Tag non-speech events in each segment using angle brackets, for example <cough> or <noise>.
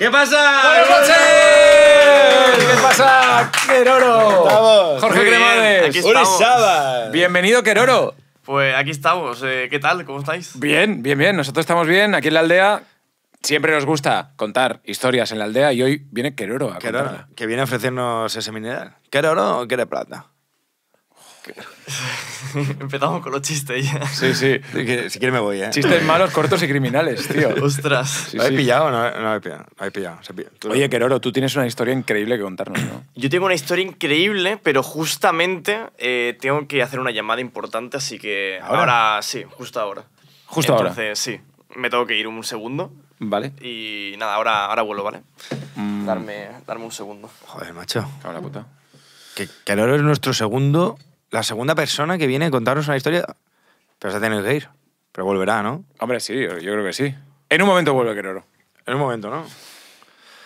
¿Qué pasa? ¿Qué pasa, Queroro? Estamos. Jorge Cremades. hola. Bienvenido, Queroro. Pues aquí estamos. Eh, ¿Qué tal? ¿Cómo estáis? Bien, bien, bien. Nosotros estamos bien aquí en la aldea. Siempre nos gusta contar historias en la aldea y hoy viene Queroro a Queroro, que viene a ofrecernos ese mineral. ¿Queroro o quiere plata? <laughs> Empezamos con los chistes Sí, sí. Si quieres me voy, ¿eh? Chistes malos, cortos y criminales, tío. <laughs> Ostras. ¿Lo habéis pillado o no, no lo pillado? Lo pillado. Oye, Queroro, tú tienes una historia increíble que contarnos, ¿no? Yo tengo una historia increíble, pero justamente eh, tengo que hacer una llamada importante, así que ¿Ahora? sí, justo ahora. Justo ahora. Entonces, sí, me tengo que ir un segundo. Vale. Y nada, ahora, ahora vuelvo, ¿vale? Mm. Darme, darme un segundo. Joder, macho. Cabrón, puta. Que Queroro es nuestro segundo la segunda persona que viene a contarnos una historia, pero se ha tenido que ir. Pero volverá, ¿no? Hombre, sí, yo, creo que sí. En un momento vuelve Queroro. En un momento, ¿no?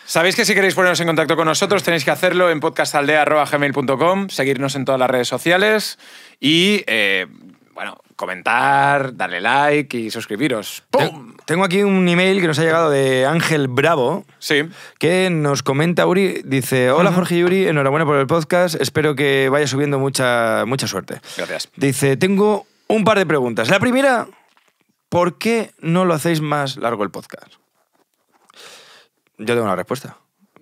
Sabéis que si queréis ponernos en contacto con nosotros tenéis que hacerlo en podcastaldea.gmail.com, seguirnos en todas las redes sociales y, eh, bueno, comentar, darle like y suscribiros. ¡Pum! Tengo aquí un email que nos ha llegado de Ángel Bravo. Sí. Que nos comenta Uri. Dice: Hola Jorge y Uri, enhorabuena por el podcast. Espero que vaya subiendo mucha, mucha suerte. Gracias. Dice: Tengo un par de preguntas. La primera: ¿por qué no lo hacéis más largo el podcast? Yo tengo una respuesta.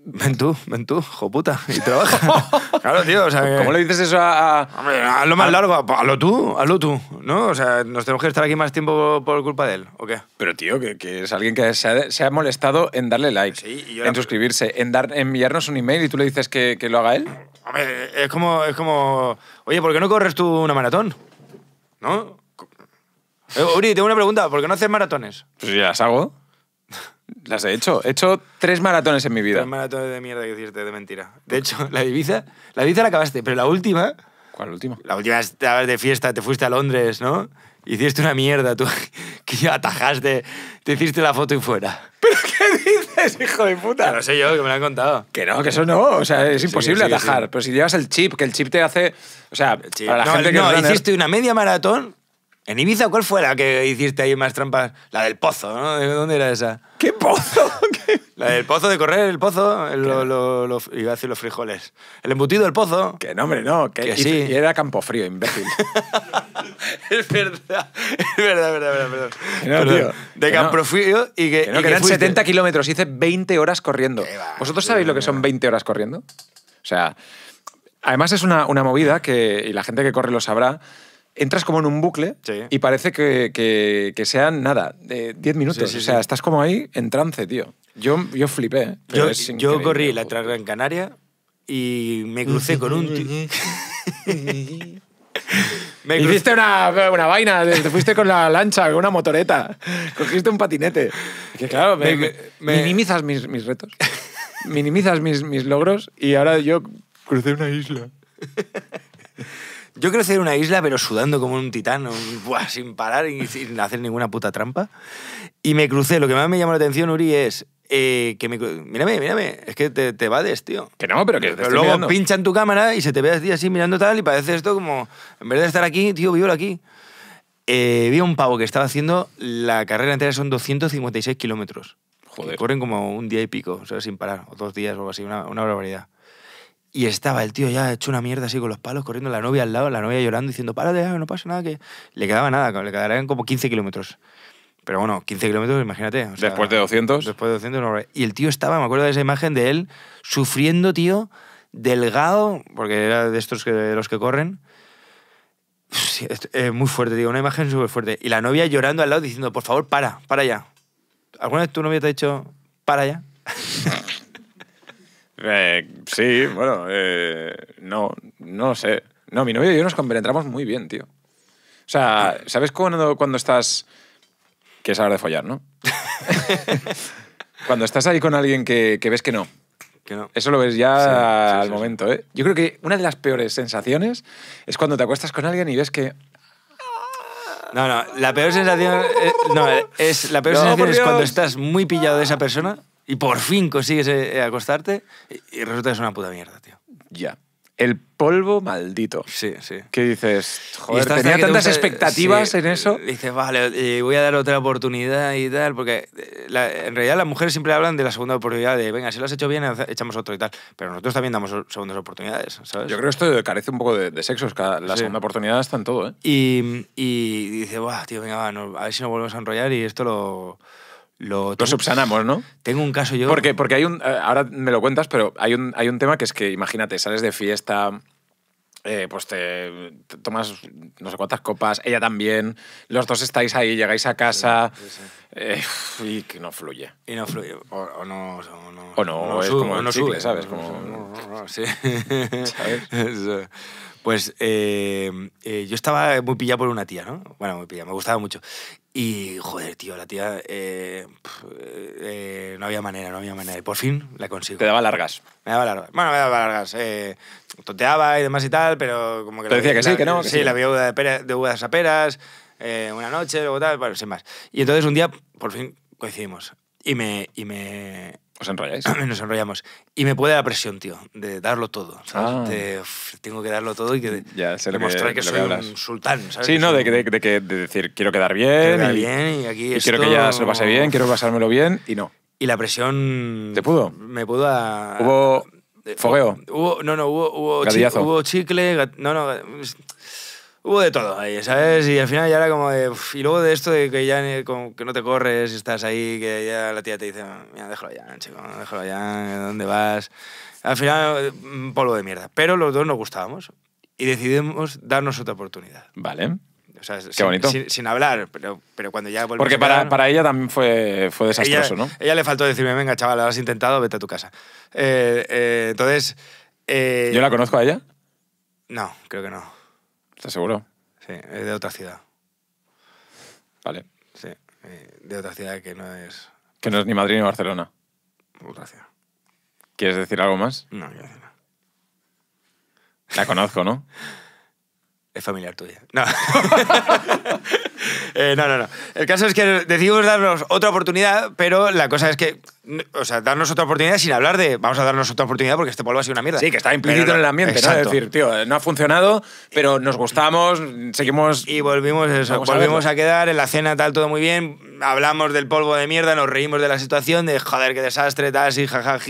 Ven tú, ven tú, joputa, y trabaja. <laughs> claro, tío, o sea... ¿Cómo le dices eso a...? a... Hombre, hazlo más a... largo, tú, tú, hazlo tú, ¿no? O sea, ¿nos tenemos que estar aquí más tiempo por culpa de él o qué? Pero, tío, que, es alguien que se ha, molestado en darle like, en suscribirse, en, dar, enviarnos un email y tú le dices que, lo haga él. Hombre, es como, es como... Oye, ¿por qué no corres tú una maratón? ¿No? Eh, Uri, tengo una pregunta, ¿por qué no haces maratones? Pues ya las hago. Las he hecho. He hecho tres maratones en mi vida. Tres maratones de mierda que hiciste, de mentira. De hecho, <laughs> la Ibiza, la Ibiza la acabaste, pero la última... ¿Cuál última? La última estabas de fiesta, te fuiste a Londres, ¿no? Hiciste una mierda, tú, <laughs> que atajaste, te hiciste la foto y fuera. ¿Pero qué dices, hijo de puta? No sé yo, que me lo han contado. Que no, que eso no, o sea, es imposible atajar. Pero si llevas el chip, que el chip te hace... O sea, para la gente que... No, hiciste una media maratón ¿En Ibiza cuál fue la que hiciste ahí más trampas? La del pozo, ¿no? ¿De ¿Dónde era esa? ¿Qué pozo? <laughs> La del pozo de correr, el pozo, lo, iba a decir los frijoles. El embutido del pozo. Que no, hombre, no. Que, sí. Y era Campofrío, imbécil. <laughs> es verdad, es verdad, verdad, verdad. de campo Campofrío y que... eran 70 kilómetros, hice 20 horas corriendo. ¿Vosotros sabéis lo que son 20 horas corriendo? O sea, además es una, una movida que, y la gente que corre lo sabrá, entras como en un bucle y parece que, que, sean nada, 10 minutos. o sea, estás como ahí en trance, tío. Yo, yo flipé. ¿eh? Yo, yo corrí la en Canaria y me crucé con un <laughs> me Hiciste una, una, vaina, te fuiste con la lancha, con una motoreta, cogiste un patinete. Que claro, minimizas mis, mis, retos, minimizas mis, mis logros y ahora yo crucé una isla. <laughs> Yo crecí en una isla, pero sudando como un titán, sin parar y sin hacer ninguna puta trampa. Y me crucé. Lo que más me llamó la atención, Uri, es eh, que me... Mírame, mírame, es que te, te vades, tío. Que no, pero que pero luego pinchan tu cámara y se te ve así, mirando tal y parece esto como, en vez de estar aquí, tío, vivo aquí. Eh, vi a un pavo que estaba haciendo la carrera entera, son 256 kilómetros. Joder. corren como un día y pico, o sea, sin parar, o dos días o algo así, una, una barbaridad. Y estaba el tío ya hecho una mierda así con los palos, corriendo la novia al lado, la novia llorando, diciendo, párate, no pasa nada, que le quedaba nada, le quedarían como 15 kilómetros. Pero bueno, 15 kilómetros, imagínate. después de 200. Después de 200. No, y el tío estaba, me acuerdo de esa imagen de él, sufriendo, tío, delgado, porque era de estos que, los que corren. es, muy fuerte, digo una imagen súper fuerte. Y la novia llorando al lado diciendo, por favor, para, para allá ¿Alguna vez tu novia te ha dicho, para allá <laughs> Eh, sí, bueno, eh, no, no sé. No, mi novio y yo nos compenetramos muy bien, tío. O sea, ¿sabes cuando, cuando estás... que es hora de follar, ¿no? <laughs> cuando estás ahí con alguien que, ves que no. Que no. Eso lo ves ya al momento, ¿eh? Yo creo que una de las peores sensaciones es cuando te acuestas con alguien y ves que... No, no, la peor sensación... Eh, no, es, la peor sensación es cuando estás muy pillado de esa persona y por fin consigues eh, eh, acostarte y resulta que es una puta mierda, tío. Ya. El polvo maldito. Sí, sí. qué dices, joder, tenía tantas expectativas en eso. Dices, vale, eh, voy a dar otra oportunidad y tal, porque en realidad las mujeres siempre hablan de la segunda oportunidad, de venga, si lo has hecho bien, echamos otro y tal. Pero nosotros también damos segundas oportunidades, ¿sabes? Yo creo que esto carece un poco de, sexo, la segunda oportunidad está en todo, ¿eh? Y, y dice, guau, tío, venga, a ver si nos volvemos a enrollar y esto lo lo, subsanamos, ¿no? Tengo un caso yo. Porque, porque hay un. Eh, ahora me lo cuentas, pero hay un, hay un tema que es que, imagínate, sales de fiesta. Eh, pues te, tomas no sé cuántas copas, ella también, los dos estáis ahí, llegáis a casa eh, y que no fluye. Y no fluye, o, no... O no, o no, es como no chicle, ¿sabes? No, Sí. <laughs> Pues yo estaba muy pillado por una tía, ¿no? Bueno, muy pillado, me gustaba mucho. Y joder, tío, la tía. Eh, eh, no había manera, no había manera. Y por fin la consigo. Te daba largas. Me daba largas. Bueno, me daba largas. Eh, tonteaba y demás y tal, pero como que. Te decía que sí, que no. sí, la viuda de, pera, de uvas a peras, eh, una noche, luego tal, bueno, sin más. Y entonces un día, por fin coincidimos. Y me. Y me ¿Os enrolláis? <clears throat> Nos enrollamos. Y me puede la presión, tío, de darlo todo. Ah. tengo que darlo todo y que <laughs> ya, demostrar que, soy un sultán. Sí, no, de, de, decir, quiero quedar bien. Quiero y, bien aquí quiero que ya se lo pase bien, quiero pasármelo bien y no. Y la presión... ¿Te pudo? Me pudo a... ¿Hubo eh, fogueo? Hubo, no, no, hubo, hubo chicle... No, no hubo de todo ahí, ¿sabes? Y al final ya era como de... y luego de esto de que ya que no te corres, estás ahí, que ya la tía te dice, mira, déjalo ya, chico, déjalo ya, ¿dónde vas? Al final, mm, polvo de mierda. Pero los dos nos gustábamos y decidimos darnos otra oportunidad. Vale. Qué sin, bonito. Sin, hablar, pero, pero cuando ya volvimos Porque para, para, ella también fue, fue desastroso, ella, ¿no? Ella le faltó decirme, venga, chaval, lo has intentado, vete a tu casa. Eh, eh, entonces... Eh, ¿Yo la conozco a ella? No, creo que no. ¿Estás seguro? Sí, es de otra ciudad. Vale. Sí, de otra ciudad que no es... Que no es ni Madrid ni Barcelona. Otra ciudad. ¿Quieres decir algo más? No, no nada. La conozco, ¿no? <laughs> Es familiar tuya. No. <laughs> Eh, no, no, no. El caso es que decidimos darnos otra oportunidad, pero la cosa es que, o sea, darnos otra oportunidad sin hablar de vamos a darnos otra oportunidad porque este polvo ha sido una mierda. Sí, que está implícito en el ambiente, ¿no? Es decir, tío, no ha funcionado, pero nos gustamos, seguimos... Y volvimos, volvimos a, quedar en la cena, tal, todo muy bien, hablamos del polvo de mierda, nos reímos de la situación, de joder, qué desastre, tal, sí, jaja,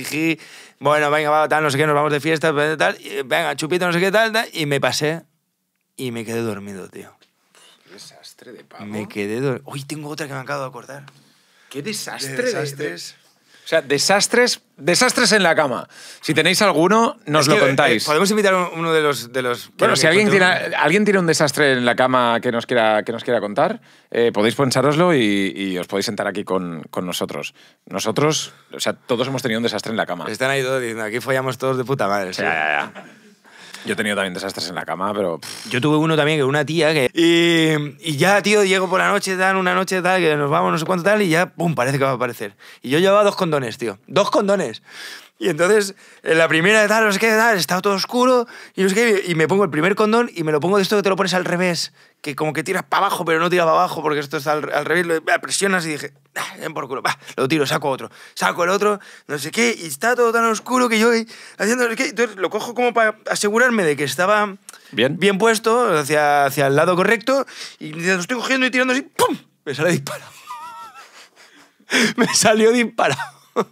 bueno, venga, va, tal, no sé qué, nos vamos de fiesta, tal, venga, chupito, no sé qué, tal, y me pasé y me quedé dormido, tío. desastre de pavo. Me quedé dormido. Hoy tengo otra que me acabo de acordar. Qué desastre. desastres. O sea, desastres, desastres en la cama. Si tenéis alguno, nos lo eh, contáis. Podemos invitar a uno de los. De los bueno, si alguien tiene, alguien tiene un desastre en la cama que nos quiera, que nos quiera contar, eh, podéis pensároslo y, y, os podéis sentar aquí con, con, nosotros. Nosotros, o sea, todos hemos tenido un desastre en la cama. Están ahí todos diciendo, aquí follamos todos de puta madre. Ya, ya, ya. Yo he tenido también desastres en la cama, pero... Yo tuve uno también, que una tía que... Y, ya, tío, llego por la noche, dan una noche, tal, que nos vamos no sé cuánto, tal, y ya, pum, parece que va a aparecer. Y yo llevaba dos condones, tío. Dos condones. Y entonces, en la primera de tal, no sé qué, tal, estaba todo oscuro, y, no sé qué, y me pongo el primer condón y me lo pongo de esto que te lo pones al revés, que como que tiras para abajo, pero no tiras para abajo porque esto está al, revés, lo, presionas y dije, ah, ven por culo, lo tiro, saco otro, saco el otro, no sé qué, y está todo tan oscuro que yo haciendo, que entonces lo cojo como para asegurarme de que estaba bien, bien puesto hacia, hacia el lado correcto y lo estoy cogiendo y tirando así, ¡pum! Me sale disparado. <laughs> me salió disparado. <laughs>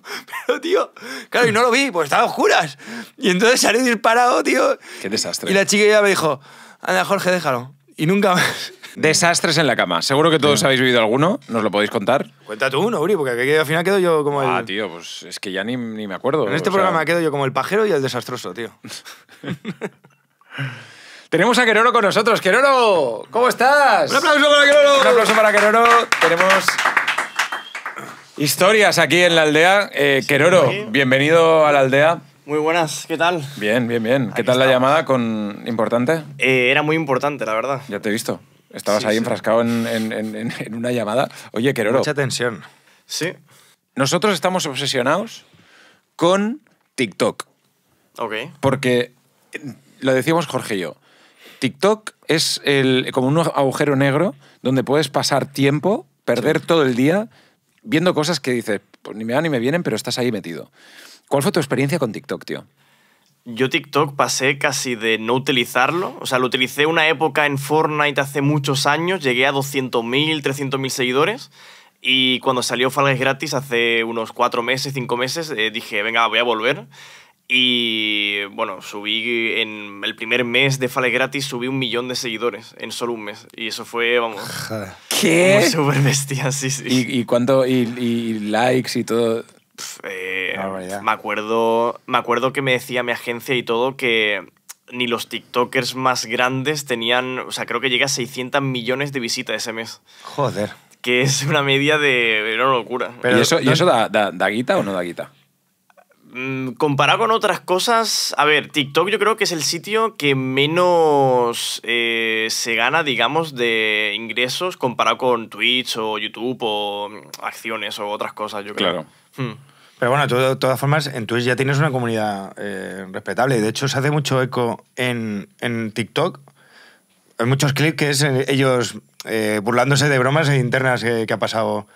Pero, tío, claro, y no lo vi, pues estaba oscuras. Y entonces salió disparado, tío. Qué desastre. Y la chica ya me dijo, anda, Jorge, déjalo y nunca más. Desastres en la cama. Seguro que todos habéis vivido alguno. ¿Nos lo podéis contar? Cuenta tú uno, Uri, porque al final quedo yo como ah, el. Ah, tío, pues es que ya ni, me acuerdo. En este programa quedo yo como el pajero y el desastroso, tío. <laughs> Tenemos a Queroro con nosotros. Queroro, ¿cómo estás? Un aplauso para Queroro. Un aplauso para Queroro. Tenemos historias aquí en la aldea. Eh, Queroro, bienvenido a la aldea. Muy buenas, ¿qué tal? Bien, bien, bien. ¿Qué tal la llamada con importante? Eh, era muy importante, la verdad. Ya te he visto. Estabas ahí enfrascado en, una llamada. Oye, Queroro. Mucha tensión. Sí. Nosotros estamos obsesionados con TikTok. Ok. Porque, lo decíamos Jorge y yo, TikTok es como un agujero negro donde puedes pasar tiempo, perder todo el día, viendo cosas que dices, pues ni me van ni me vienen, pero estás ahí metido. ¿Cuál fue tu experiencia con TikTok, tío? Yo TikTok pasé casi de no utilizarlo, o sea, lo utilicé una época en Fortnite hace muchos años, llegué a 200.000, 300.000 seguidores y cuando salió Fall gratis hace unos cuatro meses, cinco meses, eh, dije, venga, voy a volver. Y bueno, subí en el primer mes de Fales Gratis, subí un millón de seguidores en solo un mes. Y eso fue, vamos. ¿Qué? Súper <laughs> bestia, sí, sí. ¿Y, cuánto? y, likes y todo? Eh, me acuerdo. Me acuerdo que me decía mi agencia y todo que ni los TikTokers más grandes tenían. O sea, creo que llega a 600 millones de visitas ese mes. Joder. Que es una media de. locura. Pero, ¿Y eso, da, guita o no da guita? Mm, comparado con otras cosas, a ver, TikTok yo creo que es el sitio que menos eh, se gana, digamos, de ingresos comparado con Twitch o YouTube o mm, acciones o otras cosas, yo creo. Claro. Hmm. Pero bueno, de todas formas, en Twitch ya tienes una comunidad eh, respetable. de hecho, se hace mucho eco en, en TikTok. Hay muchos clips que es eh, ellos eh, burlándose de bromas internas que, ha pasado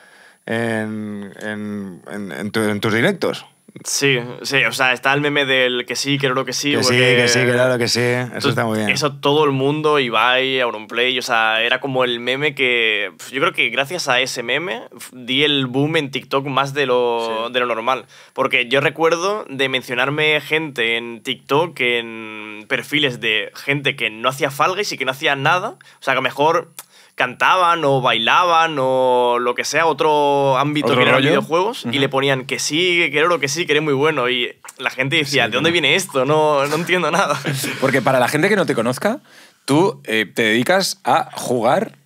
en, en tus directos. Sí, sí, o sea, está el meme del que sí, quiero lo que sí. Que sí, que sí, lo que sí. Eso está muy bien. Eso todo el mundo, Ibai, Auronplay, o sea, era como el meme que. Pues, yo creo que gracias a ese meme di el boom en TikTok más de lo, normal. Porque yo recuerdo de mencionarme gente en TikTok, en perfiles de gente que no hacía falga y que no hacía nada. O sea, que mejor cantaban o bailaban o lo que sea, otro ámbito que eran videojuegos, y le ponían que sí, que era lo que sí, que eres muy bueno. Y la gente decía, ¿de dónde viene esto? No, no entiendo nada. <laughs> Porque para la gente que no te conozca, tú eh, te dedicas a jugar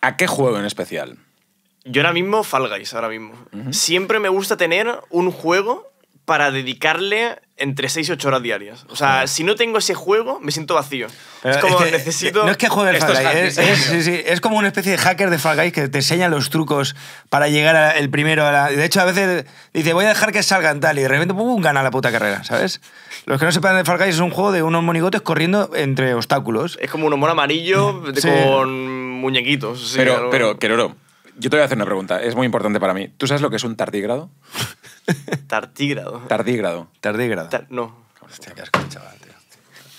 a qué juego en especial. Yo ahora mismo Fall ahora mismo. Siempre me gusta tener un juego para dedicarle entre 6 y 8 horas diarias. O sea, si no tengo ese juego, me siento vacío. es como, necesito... No es que juegue el ¿eh? es, como una especie de hacker de Fall Guys que te enseña los trucos para llegar al el primero a la... De hecho, a veces dice, voy a dejar que salgan tal, y de repente ¡pum! gana la puta carrera, ¿sabes? Los que no sepan de Fall Guys es un juego de unos monigotes corriendo entre obstáculos. Es como un humor amarillo <laughs> con muñequitos. pero, algo... pero, Queroro, yo te voy a hacer una pregunta, es muy importante para mí. ¿Tú sabes lo que es un tardigrado? Tardígrado. Tardígrado. Tardígrado. no. Hostia, chaval,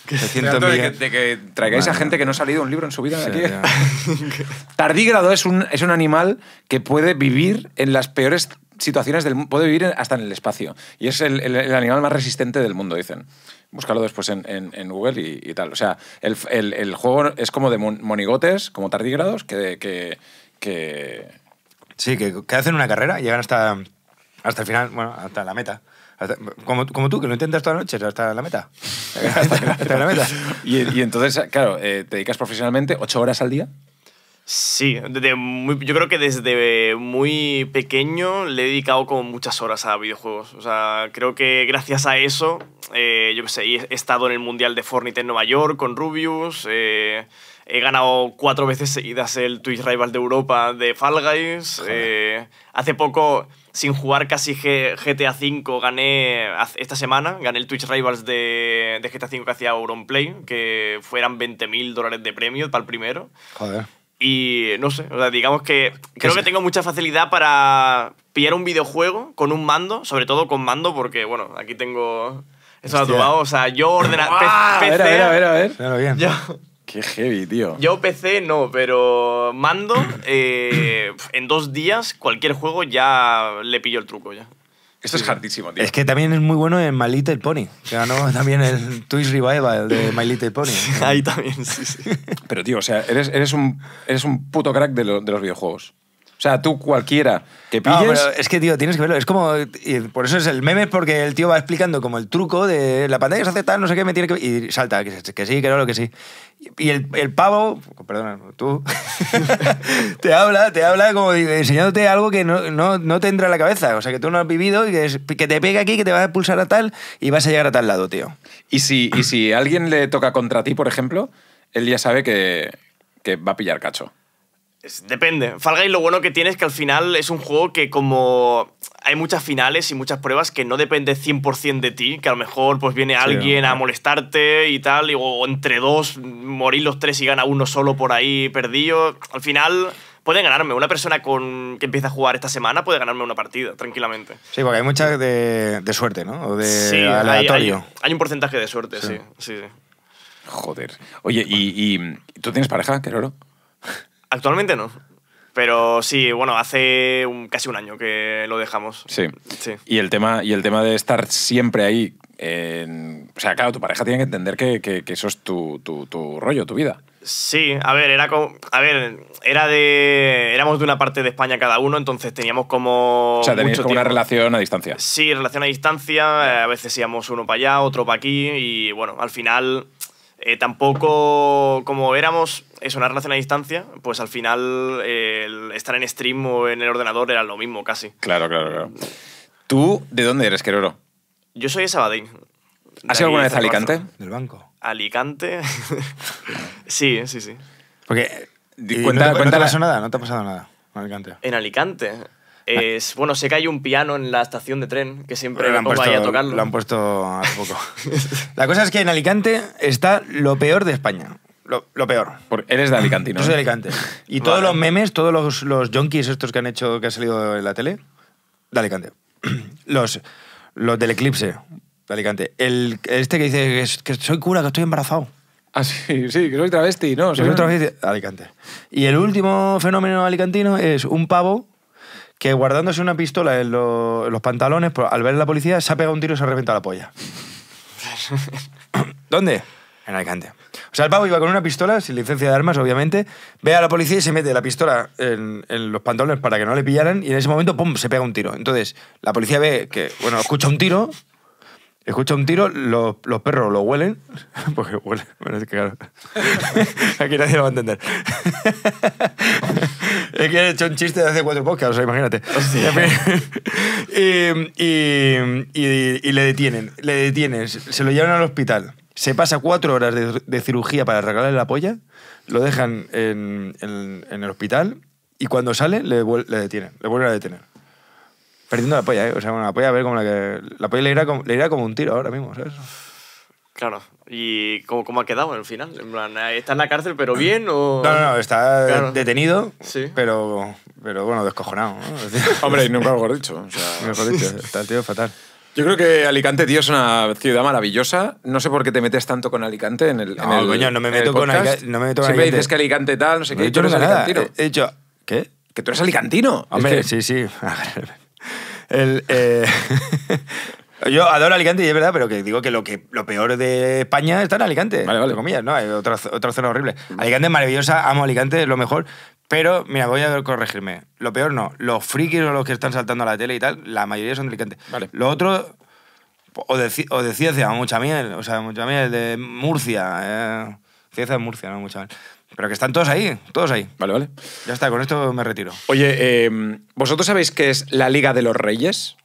siento de que, traigáis a gente que no ha salido un libro en su vida <laughs> Tardígrado es un, es un animal que puede vivir en las peores situaciones del mundo, puede vivir hasta en el espacio. Y es el, animal más resistente del mundo, dicen. Búscalo después en, Google y, tal. O sea, el, juego es como de monigotes, como tardígrados, que... que, que- Sí, que, que hacen una carrera, llegan hasta hasta el final, bueno, hasta la meta. como, como, tú, que lo intentas toda la noche, hasta la meta. <laughs> hasta, la meta. y, entonces, claro, eh, ¿te dedicas profesionalmente ocho horas al día? Sí, yo creo que desde muy pequeño le he dedicado como muchas horas a videojuegos. O sea, creo que gracias a eso, eh, yo qué sé, he estado en el Mundial de Fortnite en Nueva York con Rubius, eh, he ganado cuatro veces seguidas el Twitch Rival de Europa de Fall Guys. hace poco sin jugar casi GTA V, gané esta semana, gané el Twitch Rivals de, GTA V que hacía Auronplay, que fueran 20.000 dólares de premio para el primero. Joder. Y no sé, o digamos que creo que tengo mucha facilidad para pillar un videojuego con un mando, sobre todo con mando, porque bueno, aquí tengo... Eso lo o sea, yo ordena... <laughs> Ah, a ver, a ver, a ver, <laughs> Qué heavy, tío. Yo PC no, pero mando, eh, en dos días cualquier juego ya le pillo el truco ya. Esto es hardísimo, tío. Es que también es muy bueno en My Little Pony. ganó <laughs> también el Twist Revival de My Little Pony. <laughs> Ahí también, sí, sí. Pero, tío, o sea, eres, un, eres un puto crack de los videojuegos. O sea, tú cualquiera que pilles... es que, tío, tienes que verlo. Es como... Por eso es el meme, porque el tío va explicando como el truco de la pantalla se hace tal, no sé qué, me tiene que... Y salta, que, sí, que no, lo que sí. Y el, el pavo, perdona, tú, <laughs> te habla, te habla como enseñándote algo que no, no, no, te entra a la cabeza. O sea, que tú no has vivido y que, te pega aquí, que te vas a expulsar a tal y vas a llegar a tal lado, tío. Y si, y si alguien le toca contra ti, por ejemplo, él ya sabe que, que va a pillar cacho. Depende. Fall Guys lo bueno que tiene es que al final es un juego que como hay muchas finales y muchas pruebas que no depende 100% de ti, que a lo mejor pues viene alguien a molestarte y tal, y, o entre dos morir los tres y gana uno solo por ahí perdido. Al final pueden ganarme. Una persona con, que empieza a jugar esta semana puede ganarme una partida tranquilamente. Sí, porque hay mucha de, suerte, ¿no? de aleatorio. Hay, un porcentaje de suerte, sí. Joder. Oye, ¿y, tú tienes pareja, Keroro? Actualmente no. Pero sí, bueno, hace casi un año que lo dejamos. Sí. Y, el tema, y el tema de estar siempre ahí. o sea, claro, tu pareja tiene que entender que, eso es tu, tu, rollo, tu vida. Sí, a ver, era como, a ver, era de éramos de una parte de España cada uno, entonces teníamos como o sea, teníamos una relación a distancia. Sí, relación a distancia, eh, a veces íbamos uno para allá, otro para aquí y bueno, al final eh, tampoco, como éramos es una relación a distancia, pues al final eh, el estar en stream o en el ordenador era lo mismo casi. Claro, claro, claro. ¿Tú de dónde eres, querero Yo soy de Sabadell. ¿Has ido alguna vez a Alicante? Del banco. ¿Alicante? <laughs> sí, sí, sí. Porque. Cuenta, cuenta la... no te ha pasado nada en Alicante. En Alicante. Es, bueno, sé que hay un piano en la estación de tren que siempre lo han a tocarlo. Lo han puesto hace poco. <laughs> la cosa es que en Alicante está lo peor de España. Lo, peor. Porque eres de Alicante, ¿no? soy de Alicante. Y todos los memes, todos los, los junkies estos que han hecho, que han salido en la tele, de Alicante. <clears throat> Los, los del eclipse, de Alicante. El, este que dice que soy cura, que estoy embarazado. Ah, sí, sí, que soy travesti, ¿no? Soy, travesti Alicante. Y el último fenómeno alicantino es un pavo que guardándose una pistola en, los pantalones, pues, al ver a la policía, se ha pegado un tiro y se ha reventado la polla. <laughs> ¿Dónde? En Alicante. O sea, el pavo iba con una pistola, sin licencia de armas, obviamente, ve a la policía y se mete la pistola en, en los pantalones para que no le pillaran y en ese momento, ¡pum!, se pega un tiro. Entonces, la policía ve que, bueno, escucha un tiro, escucha un tiro, los, perros lo huelen, <laughs> porque huele, me parece que claro, <laughs> aquí nadie lo va a entender. <laughs> es que han hecho un chiste de hace cuatro podcasts, o sea, imagínate. Y, y, y, le detienen, le detienen, se lo llevan al hospital, se pasa cuatro horas de, cirugía para regalarle la polla, lo dejan en, el hospital y cuando sale le, le detienen, le vuelven a detener perdiendo la polla, ¿eh? O sea, bueno, la polla, a ver, como la que. La polla le irá como, le irá como un tiro ahora mismo, ¿sabes? Claro. ¿Y cómo, cómo ha quedado en el final? En plan, ¿eh, ¿está en la cárcel pero bien o...? <laughs> No, no, no está detenido, sí. pero, pero bueno, descojonado. ¿no? <laughs> Hombre, y nunca mejor dicho. O sea... Mejor dicho, está el tío fatal. Yo creo que Alicante, tío, es una ciudad maravillosa. No sé por qué te metes tanto con Alicante en el No, en el, coño, no me meto con Alicante. No me meto Siempre dices que Alicante tal, no sé qué. Yo dicho, no nada. Alicantino. He dicho, ¿qué? Que tú eres alicantino. Hombre, es que... sí, sí. <laughs> Eh, <laughs> yo adoro Alicante y es verdad, pero que digo que lo, que lo peor de España está en Alicante. Vale, vale. comillas, ¿no? Hay otra, zona horrible. Alicante es maravillosa, amo Alicante, es lo mejor. Pero, mira, voy a corregirme. Lo peor no. Los frikis o los que están saltando a la tele y tal, la mayoría son de Alicante. Vale. Lo otro, o de, o Ciencia, mucha miel. O sea, mucha miel de Murcia. Ciencia eh. de Murcia, no mucha miel. Pero que están todos ahí, todos ahí. Vale, vale. Ya está, con esto me retiro. Oye, em, ¿vosotros sabéis qué es la Liga de los Reyes?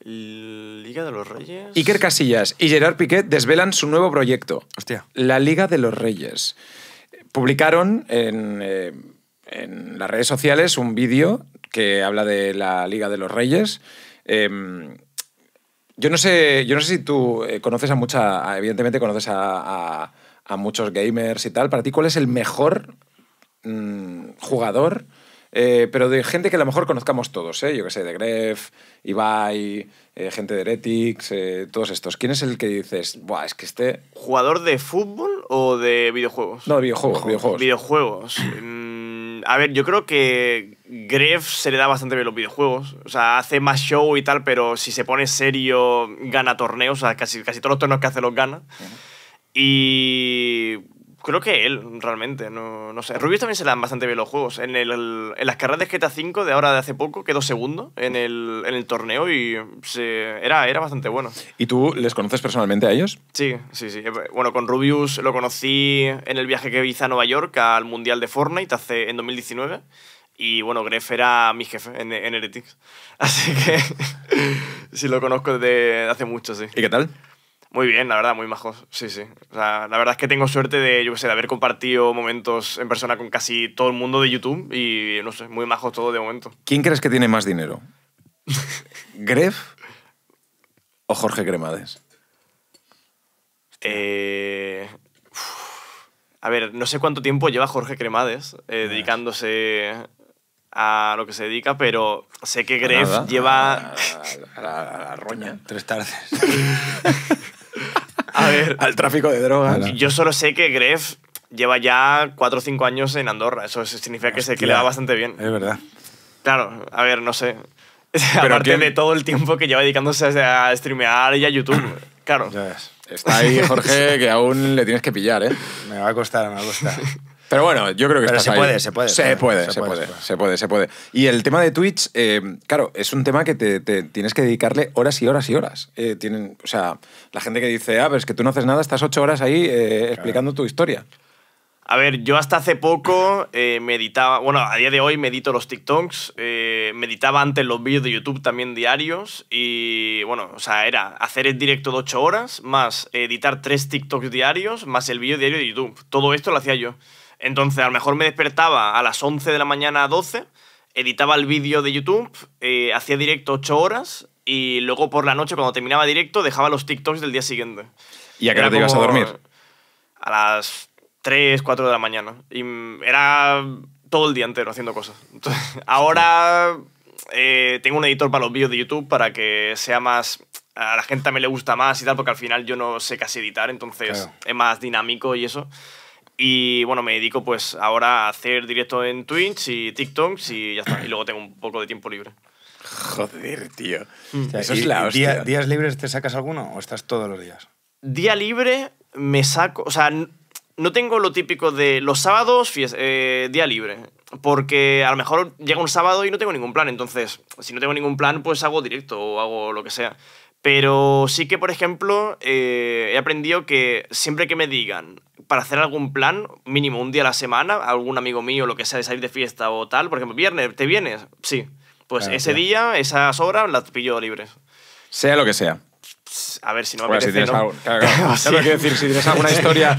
Liga de los Reyes. Iker Casillas y Gerard Piqué desvelan su nuevo proyecto. Hostia. La Liga de los Reyes. Publicaron en, eh, las redes sociales un vídeo que habla de la Liga de los Reyes. Em, yo, no sé, yo no sé si tú eh, conoces a mucha. Evidentemente conoces a a muchos gamers y tal. Para ti, ¿cuál es el mejor mm, jugador? Eh, pero de gente que a lo mejor conozcamos todos, ¿eh? yo que sé, de Gref, Ibai, eh, gente de Heretics, eh, todos estos. ¿Quién es el que dices, Buah, es que este. ¿Jugador de fútbol o de videojuegos? No, videojuegos. Videojuegos. videojuegos. Mm, a ver, yo creo que Gref se le da bastante bien los videojuegos. O sea, hace más show y tal, pero si se pone serio, gana torneos. O sea, casi, casi todos los torneos que hace los gana. Y creo que él, realmente, no, no sé. Rubius también se le dan bastante bien los juegos. En, el, en las carreras de GTA V de ahora de hace poco quedó segundo en el, torneo y era, era bastante bueno. ¿Y tú les conoces personalmente a ellos? Sí, sí, sí. Eh, bueno, con Rubius lo conocí en el viaje que hice a Nueva York al Mundial de Fortnite hace, en 2019. Y bueno, Gref era mi jefe en, en Heretics. <laughs> Así que <laughs> sí lo conozco desde hace mucho, sí. ¿Y qué tal? Muy bien, la verdad, muy majos. Sí, sí. O sea, la verdad es que tengo suerte de, yo qué sé, de haber compartido momentos en persona con casi todo el mundo de YouTube y, no sé, muy majos todo de momento. ¿Quién crees que tiene más dinero? <laughs> ¿Gref o Jorge Cremades? Eh, a ver, no sé cuánto tiempo lleva Jorge Cremades eh, dedicándose a lo que se dedica, pero sé que Gref lleva... a la roña. Tres tardes. <laughs> A ver. Al tráfico de drogas. Yo solo sé que Gref lleva ya 4 o 5 años en Andorra. Eso significa que, que le va bastante bien. Es verdad. Claro, a ver, no sé. <laughs> Aparte de todo el tiempo que lleva dedicándose a streamear y a YouTube. <clears throat> claro. Ya Está ahí Jorge que aún le tienes que pillar, ¿eh? Me va a costar, me va a costar. <laughs> Pero bueno, yo creo que estás se, Puede, se, puede, se, puede, se, puede, se, puede, se puede, Y el tema de Twitch, eh, claro, es un tema que te, tienes que dedicarle horas y horas y horas. Eh, tienen, o sea, la gente que dice, ah, ver es que tú no haces nada, estás ocho horas ahí eh, explicando tu historia. A ver, yo hasta hace poco meditaba, bueno, a día de hoy medito los TikToks, meditaba antes los vídeos de YouTube también diarios y bueno, o sea, era hacer el directo de ocho horas, más editar tres TikToks diarios, más el vídeo diario de YouTube. Todo esto lo hacía yo. Entonces, a lo mejor me despertaba a las 11 de la mañana a 12, editaba el vídeo de YouTube, eh, hacía directo 8 horas y luego por la noche, cuando terminaba directo, dejaba los TikToks del día siguiente. ¿Y a qué hora te ibas a dormir? A las 3, 4 de la mañana. Y era todo el día entero haciendo cosas. <laughs> ahora eh, tengo un editor para los vídeos de YouTube para que sea más a la gente también le gusta más y tal, porque al final yo no sé casi editar, entonces es más dinámico y eso. Y bueno, me dedico pues ahora a hacer directo en Twitch y TikTok y ya está. Y luego tengo un poco de tiempo libre. Joder, tío. Hmm. Eso es la ¿Días libres te sacas alguno o estás todos los días? Día libre me saco, o sea, no tengo lo típico de los sábados, eh, día libre. Porque a lo mejor llega un sábado y no tengo ningún plan. Entonces, si no tengo ningún plan, pues hago directo o hago lo que sea. Pero sí que, por ejemplo, eh, he aprendido que siempre que me digan para hacer algún plan, mínimo un día a la semana, algún amigo mío, lo que sea, de salir de fiesta o tal. Por ejemplo, viernes, ¿te vienes? Sí. Pues ese día, esas horas, las pillo libres. Sea lo que sea a ver si no me apetece, si ¿no? Algo, claro, <laughs> decir, si tienes alguna historia... <laughs>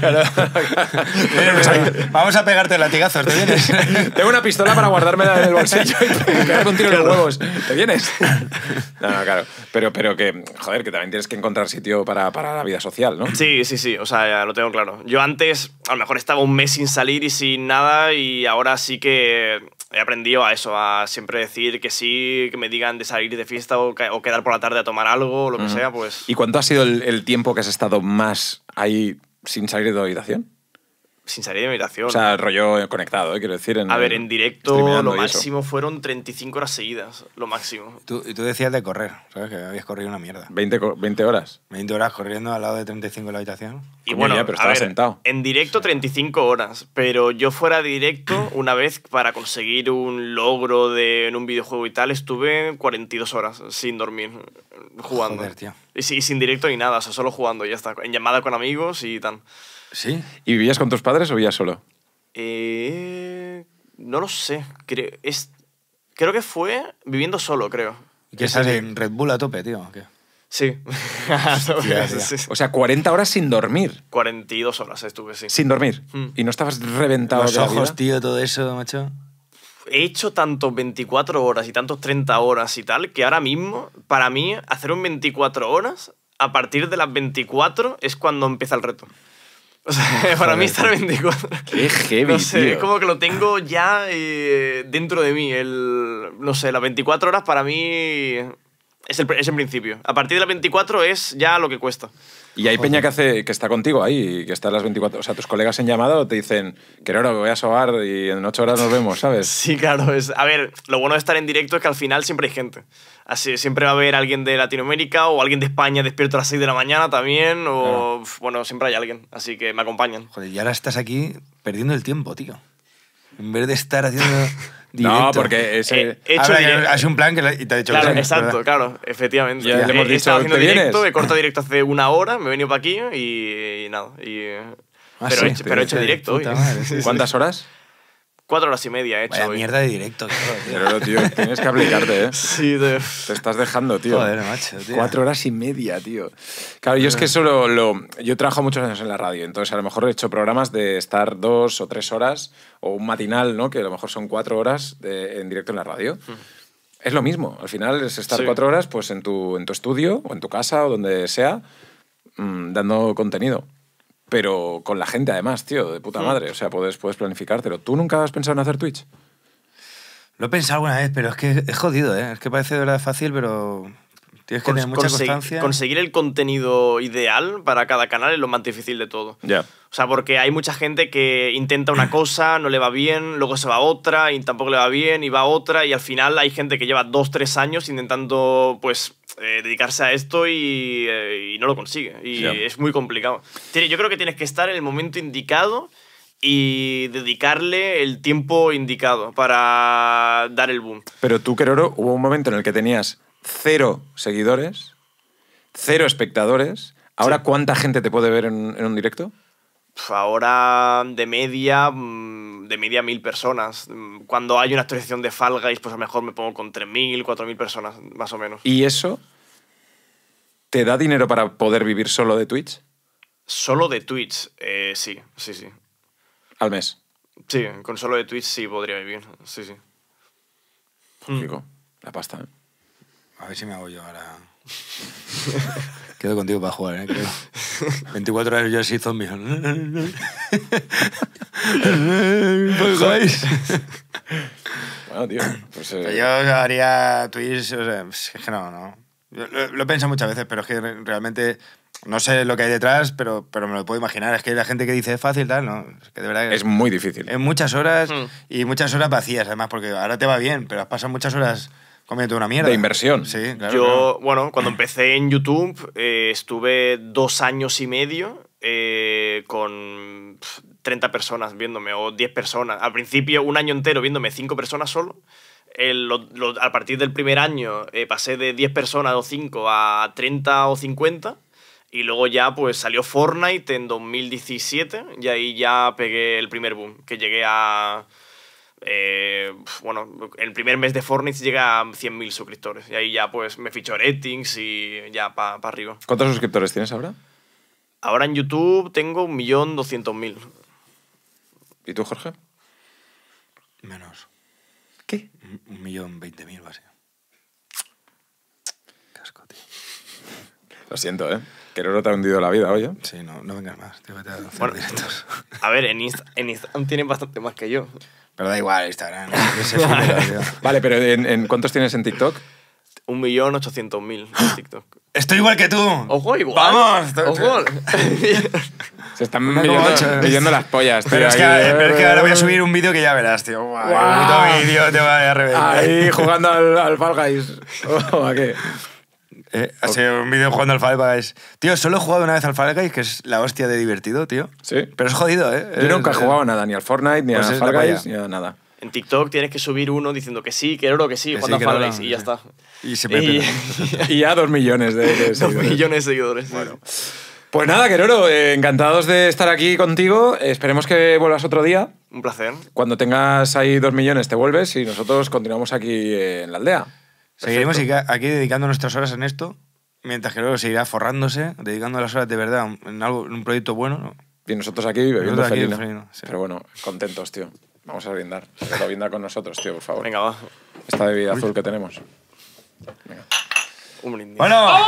<laughs> Vamos a pegarte latigazos, ¿te vienes? Tengo una pistola para guardarme en el bolsillo y quedar un tiro en los huevos. ¿Te vienes? No, claro. Pero, pero que, joder, que también tienes que encontrar sitio para, para la vida social, ¿no? Sí, sí, sí. O sea, ya lo tengo claro. Yo antes, a lo mejor estaba un mes sin salir y sin nada y ahora sí que he aprendido a eso, a siempre decir que sí, que me digan de salir de fiesta o, quedar por la tarde a tomar algo, o lo que sea, pues... ¿Y cuánto ha sido el, tiempo que has estado más ahí sin salir de habitación? sin salir de mi habitación. O sea, el rollo conectado, ¿eh? quiero decir. a ver, en directo lo máximo fueron 35 horas seguidas, lo máximo. Tú, y tú decías de correr, ¿sabes? Que habías corrido una mierda. 20, 20 horas. 20 horas corriendo al lado de 35 en la habitación. Y bueno, pero estaba a ver, sentado. En directo 35 horas, pero yo fuera directo <clears throat> una vez para conseguir un logro de, en un videojuego y tal, estuve 42 horas sin dormir jugando. Joder, tío. Y, y sin directo ni nada, o sea, solo jugando y ya está. En llamada con amigos y tal. ¿Sí? ¿Y vivías con tus padres o vivías solo? Eh, no lo sé. Creo, que fue viviendo solo, creo. que estás en Red Bull a tope, tío? <laughs> Sí. O sea, 40 horas sin dormir. 42 horas estuve, sí. Sin dormir. Mm. Y no estabas reventado. Los ojos, tío, todo eso, macho. He hecho tantos 24 horas y tantos 30 horas y tal, que ahora mismo, para mí, hacer un 24 horas, a partir de las 24 es cuando empieza el reto. <laughs> para mí estar 24. Qué heavy. No sé, es como que lo tengo ya eh, dentro de mí. no sé, las 24 horas para mí es, el, en principio. A partir de la 24 es ya lo que cuesta. Y hay peña que hace que está contigo ahí, que está a las 24. O sea, tus colegas en llamado te dicen, que ahora voy a sobar y en 8 horas nos vemos, ¿sabes? <laughs> sí, claro. Es, a ver, lo bueno de estar en directo es que al final siempre hay gente. Así, siempre va a haber alguien de Latinoamérica o alguien de España despierto a las 6 de la mañana también. O, bueno, siempre hay alguien. Así que me acompañan. Joder, y ahora estás aquí perdiendo el tiempo, tío. En vez de estar haciendo. <laughs> No, porque es eh, eh, hecho un plan que y te ha dicho Claro, exacto, claro, efectivamente. Eh, le hemos he, directo, he cortado <laughs> directo hace una hora, me he venido para aquí y, nada. Y, ah, pero, he, hecho directo hoy. ¿Cuántas horas? cuatro horas y media he hecho. mierda de directo. <laughs> Pero, tío, tienes que aplicarte, ¿eh? Sí, Te estás dejando, tío. Joder, macho, tío. Cuatro horas y media, tío. Claro, yo es que solo lo... Yo trabajo muchos años en la radio, entonces a lo mejor he hecho programas de estar dos o tres horas, o un matinal, ¿no? Que a lo mejor son cuatro horas en directo en la radio. Es lo mismo. Al final es estar cuatro horas pues, en, tu, en tu estudio o en tu casa o donde sea, mm, dando contenido pero con la gente además, tío, de puta hmm. madre. O sea, puedes, planificártelo. ¿Tú nunca has pensado en hacer Twitch? Lo he pensado alguna vez, pero es que es jodido, ¿eh? Es que parece de verdad fácil, pero Tienes mucha Conseguir el contenido ideal para cada canal es lo más difícil de todo. Ya. O sea, porque hay mucha gente que intenta una cosa, no le va bien, luego se va a otra y tampoco le va bien y va a otra y al final hay gente que lleva dos, tres años intentando pues eh, dedicarse a esto eh, y, no lo consigue. Y es muy complicado. Yo creo que tienes que estar en el momento indicado y dedicarle el tiempo indicado para dar el boom. Pero tú, Keroro, hubo un momento en el que tenías cero seguidores, cero espectadores. ¿Ahora cuánta gente te puede ver en, un directo? Ahora de media, mm, de media mil personas. Mm, cuando hay una actualización de Fall Guys, pues a lo mejor me pongo con 3.000, 4.000 personas, más o menos. ¿Y eso te da dinero para poder vivir solo de Twitch? Solo de Twitch, eh, sí, sí, sí. ¿Al mes? Sí, con solo de Twitch sí podría vivir, sí, sí. Lógico, mm. la pasta, ¿eh? A ver si me hago yo ahora. <laughs> Quedo contigo para jugar, ¿eh? 24 <laughs> horas yo así zombie. ¿Jugáis? <laughs> bueno, tío. Pues, eh. Yo haría Twitch. O sea, pues, es que no, no. lo, he pensado muchas veces, pero es que realmente no sé lo que hay detrás, pero, pero me lo puedo imaginar. Es que la gente que dice es fácil, tal, no. Es que de verdad. Es muy difícil. en muchas horas hmm. y muchas horas vacías, además, porque ahora te va bien, pero has pasado muchas horas Cómete una mierda. De inversión. Sí, claro. Yo, bueno, cuando empecé en YouTube eh, estuve dos años y medio eh, con 30 personas viéndome o 10 personas. Al principio, un año entero viéndome 5 personas solo. El, a partir del primer año eh, pasé de 10 personas o 5 a 30 o 50. Y luego ya pues salió Fortnite en 2017 y ahí ya pegué el primer boom, que llegué a eh, bueno, el primer mes de Fortnite llega a 100.000 suscriptores. Y ahí ya pues me fichó ratings y ya para pa arriba. ¿Cuántos suscriptores tienes ahora? Ahora en YouTube tengo 1.200.000. ¿Y tú, Jorge? Menos. ¿Qué? Un millón veinte mil va Casco, Lo siento, ¿eh? Que no te ha hundido la vida, oye. Sí, no, no vengas más. a directos. A ver, en Instagram tienen bastante más que yo. Pero da igual, Instagram. <laughs> vale, pero ¿en, cuántos tienes en TikTok? Un millón 1.800.000 en TikTok. Estoy igual que tú. Ojo, igual. Vamos. Ojo. <laughs> Se están midiendo las pollas, tío. Pero es, que, es que, ahora voy a subir un vídeo que ya verás, tío. Guau, puto vídeo te va a reventar. Ahí jugando al, al Fall Guys. <laughs> ¿a qué? Eh, un vídeo jugando al Fall Guys. Tío, solo he jugado una vez al Fall Guys, que es la hostia de divertido, tío. Sí. Pero es jodido, ¿eh? Yo nunca he jugado nada, ni al Fortnite, ni pues al ni a nada. En TikTok tienes que subir uno diciendo que sí, que oro, que sí, cuando sí, y ya está. Y se y, <laughs> ya dos millones de, <laughs> seguidores. Dos millones de seguidores. Bueno. Pues nada, Queroro, oro eh, encantados de estar aquí contigo. Esperemos que vuelvas otro día. Un placer. Cuando tengas ahí dos millones te vuelves y nosotros continuamos aquí en la aldea. Seguiremos aquí dedicando nuestras horas en esto, mientras que luego seguirá forrándose, dedicando las horas de verdad en, algo, un proyecto bueno. Y nosotros aquí bebiendo felina. Pero bueno, contentos, tío. Vamos a brindar. brinda con nosotros, tío, por favor. Venga, va. Esta bebida azul que tenemos. Venga. Un brindis. ¡Bueno!